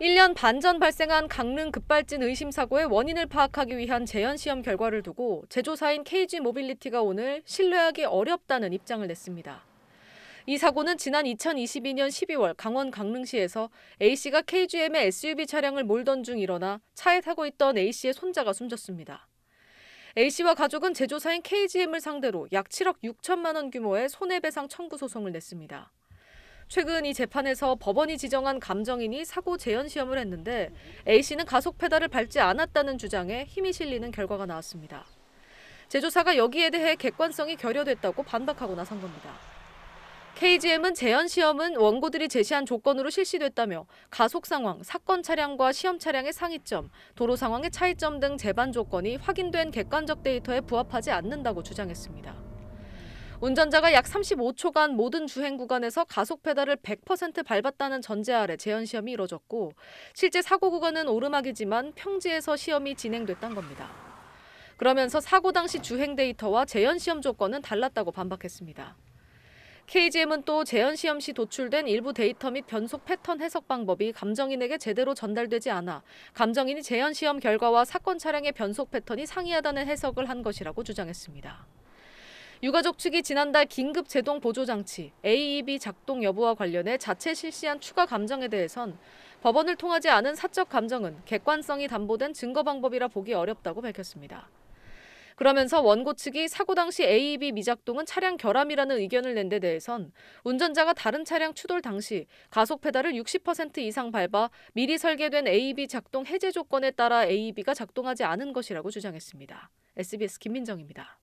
1년 반 전 발생한 강릉 급발진 의심 사고의 원인을 파악하기 위한 재현 시험 결과를 두고 제조사인 KG 모빌리티가 오늘 신뢰하기 어렵다는 입장을 냈습니다. 이 사고는 지난 2022년 12월 강원 강릉시에서 A씨가 KGM의 SUV 차량을 몰던 중 일어나 차에 타고 있던 A씨의 손자가 숨졌습니다. A씨와 가족은 제조사인 KGM을 상대로 약 7억 6천만 원 규모의 손해배상 청구 소송을 냈습니다. 최근 이 재판에서 법원이 지정한 감정인이 사고 재현 시험을 했는데 A씨는 가속 페달을 밟지 않았다는 주장에 힘이 실리는 결과가 나왔습니다. 제조사가 여기에 대해 객관성이 결여됐다고 반박하고 나선 겁니다. KGM은 재현 시험은 원고들이 제시한 조건으로 실시됐다며 가속 상황, 사건 차량과 시험 차량의 상이점, 도로 상황의 차이점 등 제반 조건이 확인된 객관적 데이터에 부합하지 않는다고 주장했습니다. 운전자가 약 35초간 모든 주행 구간에서 가속 페달을 100% 밟았다는 전제 아래 재현 시험이 이뤄졌고 실제 사고 구간은 오르막이지만 평지에서 시험이 진행됐던 겁니다. 그러면서 사고 당시 주행 데이터와 재현 시험 조건은 달랐다고 반박했습니다. KGM은 또 재현 시험 시 도출된 일부 데이터 및 변속 패턴 해석 방법이 감정인에게 제대로 전달되지 않아 감정인이 재현 시험 결과와 사건 차량의 변속 패턴이 상이하다는 해석을 한 것이라고 주장했습니다. 유가족 측이 지난달 긴급 제동 보조 장치 AEB 작동 여부와 관련해 자체 실시한 추가 감정에 대해선 법원을 통하지 않은 사적 감정은 객관성이 담보된 증거 방법이라 보기 어렵다고 밝혔습니다. 그러면서 원고 측이 사고 당시 AEB 미작동은 차량 결함이라는 의견을 낸 데 대해선 운전자가 다른 차량 추돌 당시 가속 페달을 60% 이상 밟아 미리 설계된 AEB 작동 해제 조건에 따라 AEB가 작동하지 않은 것이라고 주장했습니다. SBS 김민정입니다.